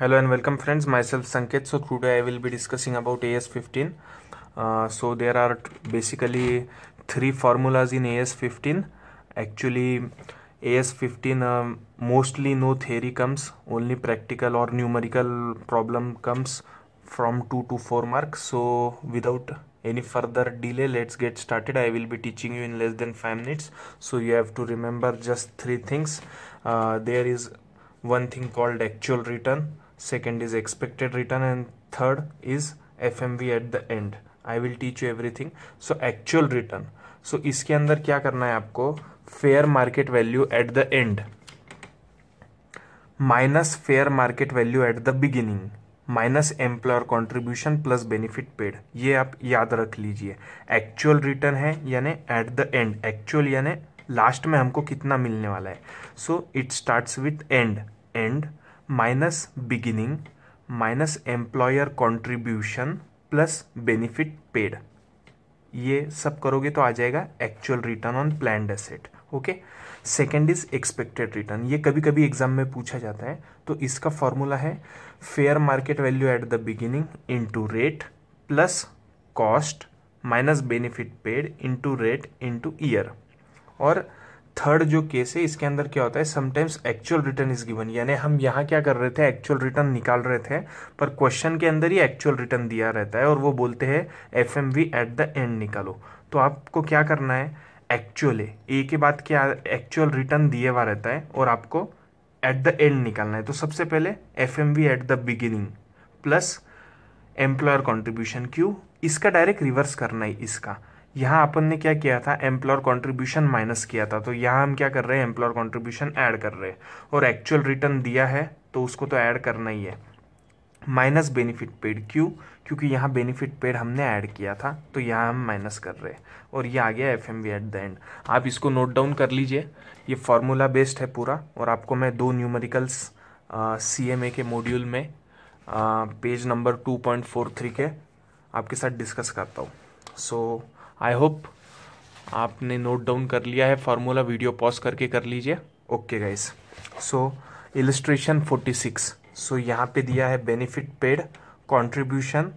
hello and welcome friends myself Sanket so today I will be discussing about AS15 uh, so there are basically three formulas in AS15 actually AS15 um, mostly no theory comes only practical or numerical problem comes from 2 to 4 marks so without any further delay let's get started I will be teaching you in less than 5 minutes so you have to remember just three things uh, there is one thing called actual return second is expected return and third is fmv at the end I will teach you everything so actual return so इसके अंदर क्या करना है आपको fair market value at the end minus fair market value at the beginning minus employer contribution plus benefit paid ये आप याद रख लीजिए एक्चुअल रिटर्न है यानी एट द एंड एक्चुअल यानी लास्ट में हमको कितना मिलने वाला है so it starts with end end minus beginning minus employer contribution plus benefit paid ये सब करोगे तो आ जाएगा actual return on plan asset okay second is expected return ये कभी कभी एग्जाम में पूछा जाता है तो इसका फॉर्मूला है fair market value at the beginning to rate plus cost minus benefit paid into rate into year और थर्ड जो केस है इसके अंदर क्या होता है sometimes actual return is given यानी हम यहाँ क्या कर रहे थे एक्चुअल रिटर्न निकाल रहे थे पर क्वेश्चन के अंदर ही एक्चुअल रिटर्न दिया रहता है और वो बोलते हैं F M V at the end निकालो तो आपको क्या करना है एक्चुअल ए के बाद क्या एक्चुअल रिटर्न दिए हुआ रहता है और आपको एट द एंड निकालना है तो सबसे पहले F M V at the beginning plus employer contribution क्यू इसका डायरेक्ट रिवर्स करना है इसका यहाँ अपन ने क्या किया था एम्प्लॉयर कंट्रीब्यूशन माइनस किया था तो यहाँ हम क्या कर रहे हैं एम्प्लॉयर कंट्रीब्यूशन ऐड कर रहे हैं और एक्चुअल रिटर्न दिया है तो उसको तो ऐड करना ही है माइनस बेनिफिट पेड क्यों क्योंकि यहाँ बेनिफिट पेड हमने ऐड किया था तो यहाँ हम माइनस कर रहे हैं और ये आ गया F M V at the end आप इसको नोट डाउन कर लीजिए ये फार्मूला बेस्ड है पूरा और आपको मैं दो न्यूमेरिकल्स सी एम ए के मॉड्यूल में आ, page number two point four three के आपके साथ डिस्कस करता हूँ सो so, आई होप आपने नोट डाउन कर लिया है फार्मूला वीडियो पॉज करके कर लीजिए okay guys so illustration forty six so यहाँ पे दिया है benefit paid contribution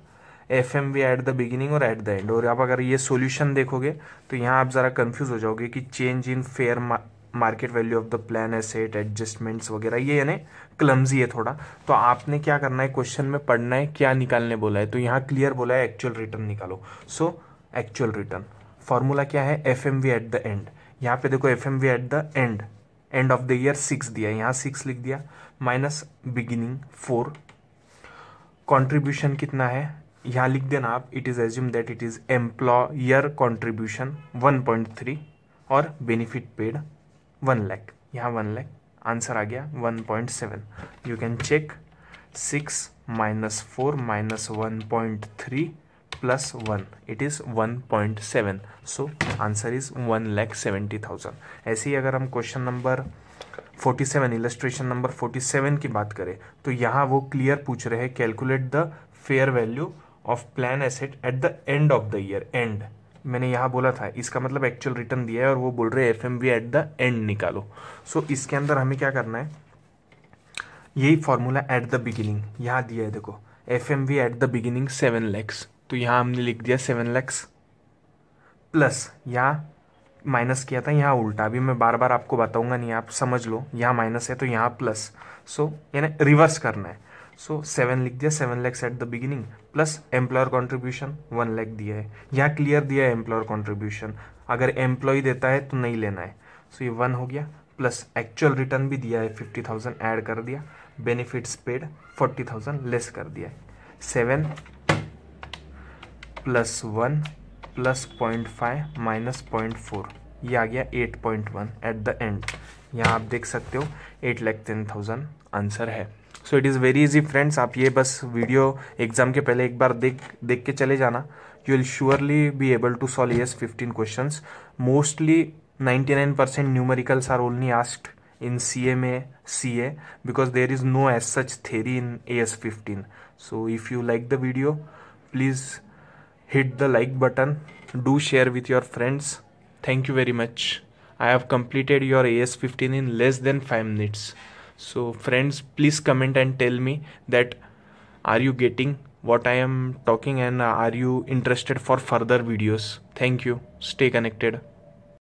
F M V at the beginning और एट द एंड और आप अगर ये सोल्यूशन देखोगे तो यहाँ आप ज़रा कन्फ्यूज़ हो जाओगे कि change in fair market value of the plan asset adjustments वगैरह ये यानी क्लम्जी है थोड़ा तो आपने क्या करना है क्वेश्चन में पढ़ना है क्या निकालने बोला है तो यहाँ क्लियर बोला है एक्चुअल रिटर्न निकालो so so, actual return formula क्या है F M V at the end यहाँ पे देखो F M V at the end end of the year six दिया यहाँ सिक्स लिख दिया माइनस बिगिनिंग फोर कॉन्ट्रीब्यूशन कितना है यहाँ लिख देना आप it is assume that it is employer contribution one point three और बेनिफिट पेड वन लैख यहाँ वन लैख आंसर आ गया one point seven you can check six minus four minus one point three plus one it is one point seven so answer is one lakh seventy thousand ऐसे ही अगर हम question number seven illustration number seven की बात करें तो यहाँ वो क्लियर पूछ रहे हैं calculate the fair value of plan asset at the end of the year and मैंने यहाँ बोला था इसका मतलब एक्चुअल रिटर्न दिया है और वो बोल रहे F M V at the end निकालो सो so, इसके अंदर हमें क्या करना है यही फॉर्मूला एट द बिगिनिंग यहाँ दिया है देखो F M V at the beginning seven lakhs तो यहाँ हमने लिख दिया सेवन लैक्स प्लस यहाँ माइनस किया था यहाँ उल्टा अभी मैं बार बार आपको बताऊंगा नहीं आप समझ लो यहाँ माइनस है तो यहाँ प्लस सो यानी रिवर्स करना है सो सेवन लिख दिया seven lakhs at the beginning plus employer contribution one lakh दिया है यहाँ क्लियर दिया है एम्प्लॉयर कॉन्ट्रीब्यूशन अगर एम्प्लॉय देता है तो नहीं लेना है सो so, ये वन हो गया प्लस एक्चुअल रिटर्न भी दिया है फिफ्टी थाउजेंड एड कर दिया benefits paid forty thousand less कर दिया है seven plus one plus point five minus point four ये आ गया eight point one at the end यहाँ आप देख सकते हो eight lakh ten thousand answer है so it is very easy friends आप ये बस वीडियो एग्जाम के पहले एक बार देख देख के चले जाना you will surely be able to solve yes fifteen question mostly ninety nine percent numericals are only asked a because there is no as such theory in A S fifteen so if you like the video please hit the like button do share with your friends thank you very much i have completed your as15 in less than 5 minutes so friends please comment and tell me that are you getting what i am talking and are you interested for further videos thank you stay connected